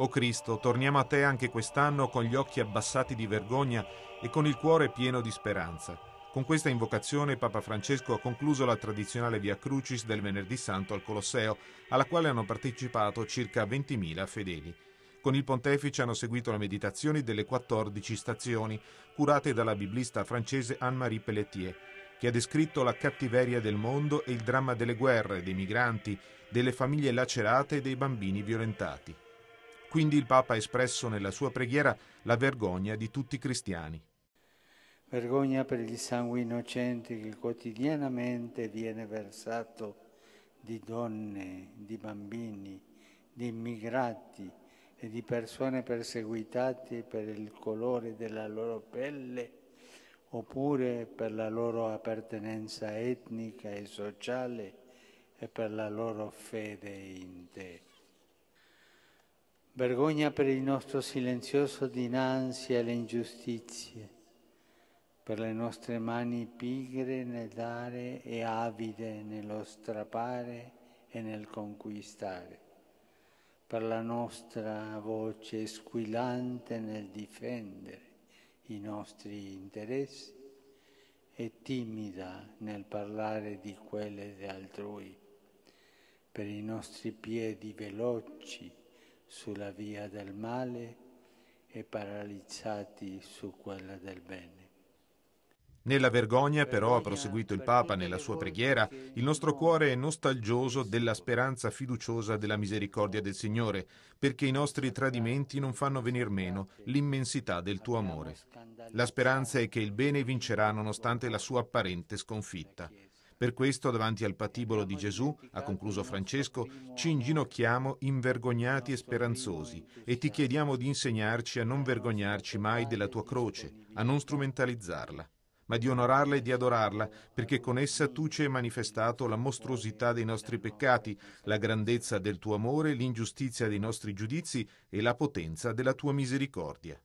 O oh Cristo, torniamo a te anche quest'anno con gli occhi abbassati di vergogna e con il cuore pieno di speranza. Con questa invocazione Papa Francesco ha concluso la tradizionale Via Crucis del venerdì santo al Colosseo, alla quale hanno partecipato circa 20.000 fedeli. Con il pontefice hanno seguito le meditazioni delle 14 stazioni, curate dalla biblista francese Anne-Marie Pelletier, che ha descritto la cattiveria del mondo e il dramma delle guerre, dei migranti, delle famiglie lacerate e dei bambini violentati. Quindi il Papa ha espresso nella sua preghiera la vergogna di tutti i cristiani. Vergogna per il sangue innocente che quotidianamente viene versato di donne, di bambini, di immigrati e di persone perseguitate per il colore della loro pelle oppure per la loro appartenenza etnica e sociale e per la loro fede in te vergogna per il nostro silenzioso dinanzi alle ingiustizie, per le nostre mani pigre nel dare e avide nello strapare e nel conquistare, per la nostra voce squillante nel difendere i nostri interessi e timida nel parlare di quelle di altrui, per i nostri piedi veloci sulla via del male e paralizzati su quella del bene. Nella vergogna, però, ha proseguito il Papa nella sua preghiera, il nostro cuore è nostalgioso della speranza fiduciosa della misericordia del Signore, perché i nostri tradimenti non fanno venir meno l'immensità del tuo amore. La speranza è che il bene vincerà nonostante la sua apparente sconfitta. Per questo, davanti al patibolo di Gesù, ha concluso Francesco, ci inginocchiamo invergognati e speranzosi e ti chiediamo di insegnarci a non vergognarci mai della tua croce, a non strumentalizzarla ma di onorarla e di adorarla, perché con essa tu ci hai manifestato la mostruosità dei nostri peccati, la grandezza del tuo amore, l'ingiustizia dei nostri giudizi e la potenza della tua misericordia.